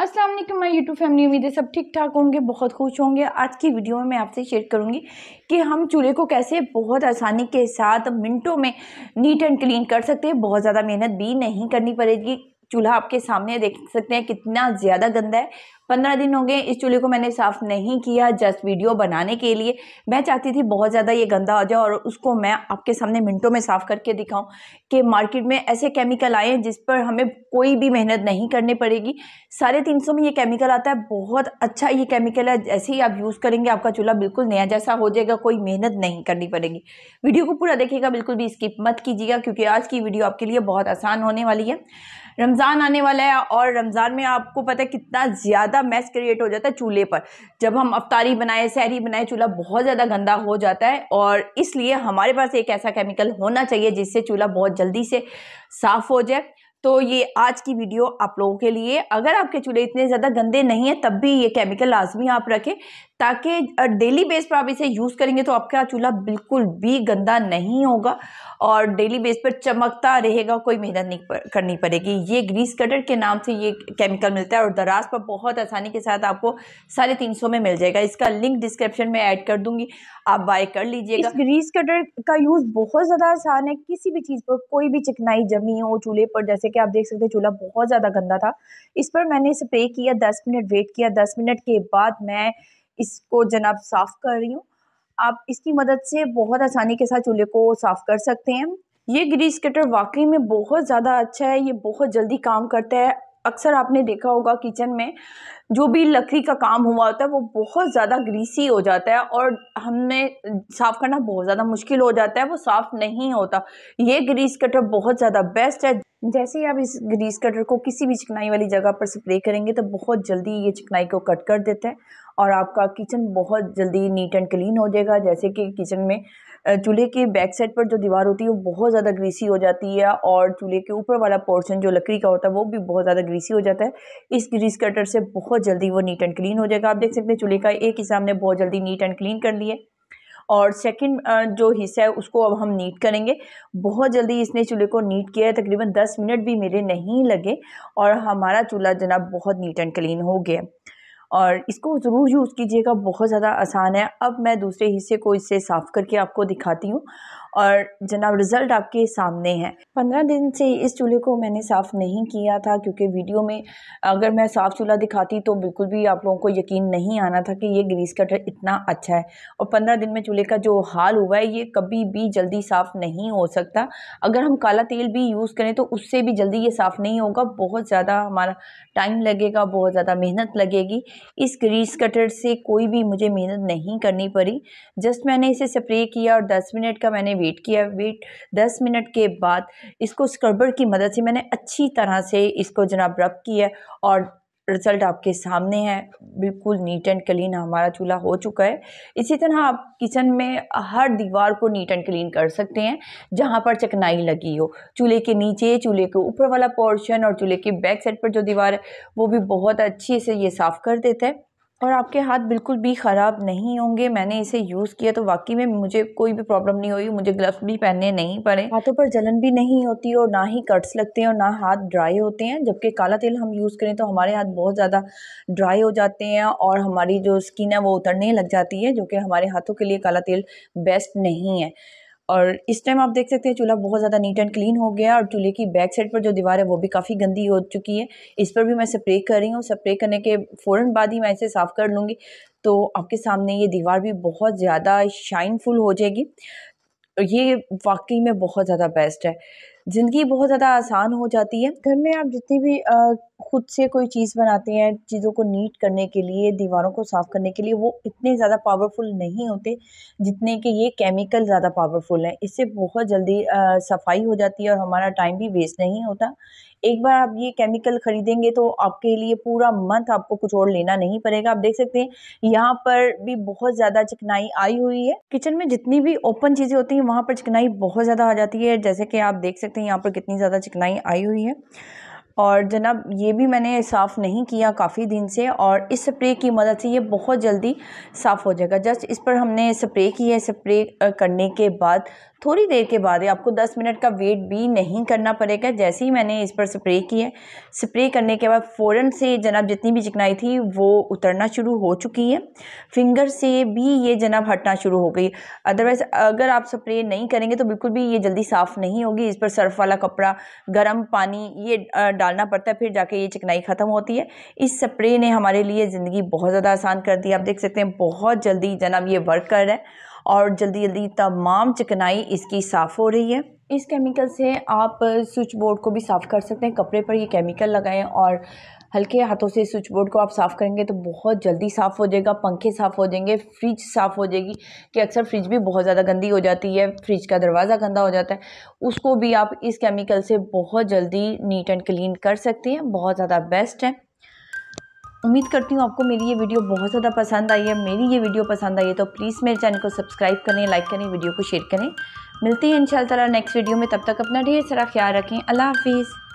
अस्सलाम वालेकुम मैं यूट्यूब फैमिली उम्मीद है सब ठीक ठाक होंगे बहुत खुश होंगे आज की वीडियो में मैं आपसे शेयर करूंगी कि हम चूल्हे को कैसे बहुत आसानी के साथ मिनटों में नीट एंड क्लीन कर सकते हैं बहुत ज़्यादा मेहनत भी नहीं करनी पड़ेगी चूल्हा आपके सामने देख सकते हैं कितना ज़्यादा गंदा है पंद्रह दिन हो गए इस चूल्हे को मैंने साफ़ नहीं किया जस्ट वीडियो बनाने के लिए मैं चाहती थी बहुत ज़्यादा ये गंदा हो जाए और उसको मैं आपके सामने मिनटों में साफ़ करके दिखाऊं कि मार्केट में ऐसे केमिकल आए हैं जिस पर हमें कोई भी मेहनत नहीं करनी पड़ेगी साढ़े तीन सौ में ये केमिकल आता है बहुत अच्छा ये केमिकल है जैसे ही आप यूज़ करेंगे आपका चूल्हा बिल्कुल नया जैसा हो जाएगा कोई मेहनत नहीं करनी पड़ेगी वीडियो को पूरा देखिएगा बिल्कुल भी स्किप मत कीजिएगा क्योंकि आज की वीडियो आपके लिए बहुत आसान होने वाली है रमज़ान आने वाला है और रमज़ान में आपको पता है कितना ज़्यादा ज़्यादा मैस क्रिएट हो जाता है चूल्हे पर जब हम अफ्तारी बनाए सहरी बनाए चूल्हा बहुत ज़्यादा गंदा हो जाता है और इसलिए हमारे पास एक ऐसा केमिकल होना चाहिए जिससे चूल्हा बहुत जल्दी से साफ़ हो जाए तो ये आज की वीडियो आप लोगों के लिए अगर आपके चूल्हे इतने ज़्यादा गंदे नहीं हैं तब भी ये केमिकल लाजमी आप रखें ताकि डेली बेस पर आप इसे यूज़ करेंगे तो आपका चूल्हा बिल्कुल भी गंदा नहीं होगा और डेली बेस पर चमकता रहेगा कोई मेहनत नहीं पर, करनी पड़ेगी ये ग्रीस कटर के नाम से ये केमिकल मिलता है और दराज पर बहुत आसानी के साथ आपको साढ़े तीन सौ में मिल जाएगा इसका लिंक डिस्क्रिप्शन में ऐड कर दूंगी आप बाय कर लीजिएगा ग्रीस कटर का यूज़ बहुत ज़्यादा आसान है किसी भी चीज़ पर कोई भी चिकनाई जमी हो चूल्हे पर जैसे कि आप देख सकते हैं चूल्हा बहुत ज़्यादा गंदा था इस पर मैंने स्प्रे किया दस मिनट वेट किया दस मिनट के बाद मैं इसको जनाब साफ़ कर रही हूँ आप इसकी मदद से बहुत आसानी के साथ चूल्हे को साफ़ कर सकते हैं ये ग्रीस कटर वाकई में बहुत ज़्यादा अच्छा है ये बहुत जल्दी काम करता है अक्सर आपने देखा होगा किचन में जो भी लकड़ी का काम हुआ होता है वो बहुत ज़्यादा ग्रीसी हो जाता है और हमने साफ़ करना बहुत ज़्यादा मुश्किल हो जाता है वो साफ़ नहीं होता ये ग्रीस कटर बहुत ज़्यादा बेस्ट है जैसे ही आप इस ग्रीस कटर को किसी भी चिकनाई वाली जगह पर स्प्रे करेंगे तो बहुत जल्दी ये चिकनाई को कट कर देते हैं और आपका किचन बहुत जल्दी नीट एंड क्लीन हो जाएगा जैसे कि किचन में चूल्हे के बैक साइड पर जो दीवार होती है वो बहुत ज़्यादा ग्रीसी हो जाती है और चूल्हे के ऊपर वाला पोर्शन जो लकड़ी का होता है वो भी बहुत ज़्यादा ग्रीसी हो जाता है इस ग्रीस कटर से बहुत जल्दी वो नीट एंड क्लीन हो जाएगा आप देख सकते हैं चूल्हे का एक हिस्सा हमने बहुत जल्दी नीट एंड क्लीन कर लिए और सेकंड जो हिस्सा है उसको अब हम नीट करेंगे बहुत जल्दी इसने चूल्हे को नीट किया है तकरीबन दस मिनट भी मेरे नहीं लगे और हमारा चूल्हा जनाब बहुत नीट एंड क्लीन हो गया और इसको ज़रूर यूज़ कीजिएगा बहुत ज़्यादा आसान है अब मैं दूसरे हिस्से को इससे साफ़ करके आपको दिखाती हूँ और जनाब रिज़ल्ट आपके सामने है पंद्रह दिन से इस चूल्हे को मैंने साफ़ नहीं किया था क्योंकि वीडियो में अगर मैं साफ़ चूल्हा दिखाती तो बिल्कुल भी आप लोगों को यकीन नहीं आना था कि ये ग्रीस कटर इतना अच्छा है और पंद्रह दिन में चूल्हे का जो हाल हुआ है ये कभी भी जल्दी साफ़ नहीं हो सकता अगर हम काला तेल भी यूज़ करें तो उससे भी जल्दी ये साफ़ नहीं होगा बहुत ज़्यादा हमारा टाइम लगेगा बहुत ज़्यादा मेहनत लगेगी इस ग्रीस कटर से कोई भी मुझे मेहनत नहीं करनी पड़ी जस्ट मैंने इसे स्प्रे किया और दस मिनट का मैंने वेट किया वेट दस मिनट के बाद इसको स्क्रबर की मदद से मैंने अच्छी तरह से इसको जनाब रब किया और रिज़ल्ट आपके सामने है बिल्कुल नीट एंड क्लीन हमारा चूल्हा हो चुका है इसी तरह आप किचन में हर दीवार को नीट एंड क्लीन कर सकते हैं जहाँ पर चकनाई लगी हो चूल्हे के नीचे चूल्हे के ऊपर वाला पोर्शन और चूल्हे के बैक साइड पर जो दीवार है वो भी बहुत अच्छे से ये साफ़ कर देते हैं और आपके हाथ बिल्कुल भी ख़राब नहीं होंगे मैंने इसे यूज़ किया तो वाकई में मुझे कोई भी प्रॉब्लम नहीं हुई मुझे ग्लव्स भी पहनने नहीं पड़े हाथों पर जलन भी नहीं होती और ना ही कट्स लगते हैं और ना हाथ ड्राई होते हैं जबकि काला तेल हम यूज़ करें तो हमारे हाथ बहुत ज़्यादा ड्राई हो जाते हैं और हमारी जो स्किन है वो उतरने लग जाती है जो कि हमारे हाथों के लिए काला तेल बेस्ट नहीं है और इस टाइम आप देख सकते हैं चूल्हा बहुत ज़्यादा नीट एंड क्लीन हो गया और चूल्हे की बैक साइड पर जो दीवार है वो भी काफ़ी गंदी हो चुकी है इस पर भी मैं स्प्रे कर रही हूँ स्प्रे करने के फ़ौर बाद ही मैं इसे साफ़ कर लूँगी तो आपके सामने ये दीवार भी बहुत ज़्यादा शाइनफुल हो जाएगी ये वाकई में बहुत ज़्यादा बेस्ट है ज़िंदगी बहुत ज़्यादा आसान हो जाती है घर में आप जितनी भी आ, ख़ुद से कोई चीज़ बनाते हैं चीज़ों को नीट करने के लिए दीवारों को साफ़ करने के लिए वो इतने ज़्यादा पावरफुल नहीं होते जितने कि ये केमिकल ज़्यादा पावरफुल हैं इससे बहुत जल्दी आ, सफाई हो जाती है और हमारा टाइम भी वेस्ट नहीं होता एक बार आप ये केमिकल ख़रीदेंगे तो आपके लिए पूरा मंथ आपको कुछ और लेना नहीं पड़ेगा आप देख सकते हैं यहाँ पर भी बहुत ज़्यादा चिकनाई आई हुई है किचन में जितनी भी ओपन चीज़ें होती हैं वहाँ पर चिकनाई बहुत ज़्यादा आ जाती है जैसे कि आप देख सकते हैं यहाँ पर कितनी ज़्यादा चिकनाई आई हुई है और जनाब ये भी मैंने साफ़ नहीं किया काफ़ी दिन से और इस स्प्रे की मदद से ये बहुत जल्दी साफ़ हो जाएगा जस्ट इस पर हमने स्प्रे की है स्प्रे करने के बाद थोड़ी देर के बाद ही आपको 10 मिनट का वेट भी नहीं करना पड़ेगा जैसे ही मैंने इस पर स्प्रे की है स्प्रे करने के बाद फ़ौरन से जनाब जितनी भी चिकनाई थी वो उतरना शुरू हो चुकी है फिंगर से भी ये जनाब हटना शुरू हो गई अदरवाइज़ अगर आप स्प्रे नहीं करेंगे तो बिल्कुल भी ये जल्दी साफ़ नहीं होगी इस पर सर्फ वाला कपड़ा गर्म पानी ये डालना पड़ता है फिर जाके ये चिकनाई ख़त्म होती है इस स्प्रे ने हमारे लिए ज़िंदगी बहुत ज़्यादा आसान कर दी आप देख सकते हैं बहुत जल्दी जनाब ये वर्क कर रहा है और जल्दी जल्दी तमाम चिकनाई इसकी साफ़ हो रही है इस केमिकल से आप स्विच बोर्ड को भी साफ़ कर सकते हैं कपड़े पर ये केमिकल लगाएं और हल्के हाथों से स्विच बोर्ड को आप साफ़ करेंगे तो बहुत जल्दी साफ़ हो जाएगा पंखे साफ़ हो जाएंगे फ्रिज साफ़ हो जाएगी कि अक्सर फ्रिज भी बहुत ज़्यादा गंदी हो जाती है फ्रिज का दरवाज़ा गंदा हो जाता है उसको भी आप इस केमिकल से बहुत जल्दी नीट एंड क्लीन कर सकती हैं बहुत ज़्यादा बेस्ट है उम्मीद करती हूँ आपको मेरी ये वीडियो बहुत ज़्यादा पसंद आई है मेरी ये वीडियो पसंद आई है तो प्लीज़ मेरे चैनल को सब्सक्राइब करें लाइक करें वीडियो को शेयर करें मिलते हैं इन नेक्स्ट वीडियो में तब तक अपना ढेर सारा ख्याल रखें अल्लाह हाफिज़